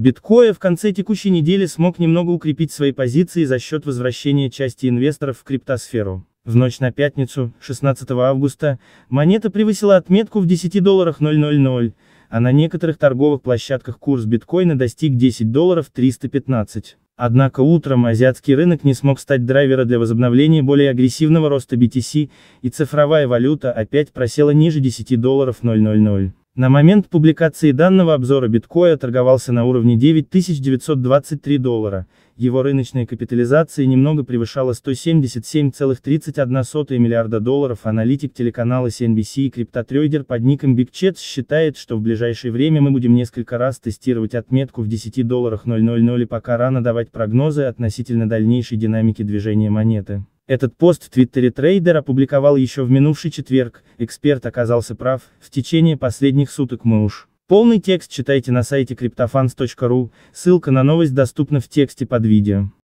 Биткоин в конце текущей недели смог немного укрепить свои позиции за счет возвращения части инвесторов в криптосферу. В ночь на пятницу, 16 августа, монета превысила отметку в 10 долларах 000, а на некоторых торговых площадках курс биткоина достиг 10 долларов 315. Однако утром азиатский рынок не смог стать драйвером для возобновления более агрессивного роста BTC, и цифровая валюта опять просела ниже 10 долларов 000. На момент публикации данного обзора биткоин торговался на уровне 9923 доллара, его рыночная капитализация немного превышала 177,31 миллиарда долларов. Аналитик телеканала CNBC и криптотрейдер под ником BigChats считает, что в ближайшее время мы будем несколько раз тестировать отметку в 10 долларах 000 и пока рано давать прогнозы относительно дальнейшей динамики движения монеты. Этот пост в Твиттере трейдер опубликовал еще в минувший четверг, эксперт оказался прав, в течение последних суток мы уж. Полный текст читайте на сайте криптофанс.ру, ссылка на новость доступна в тексте под видео.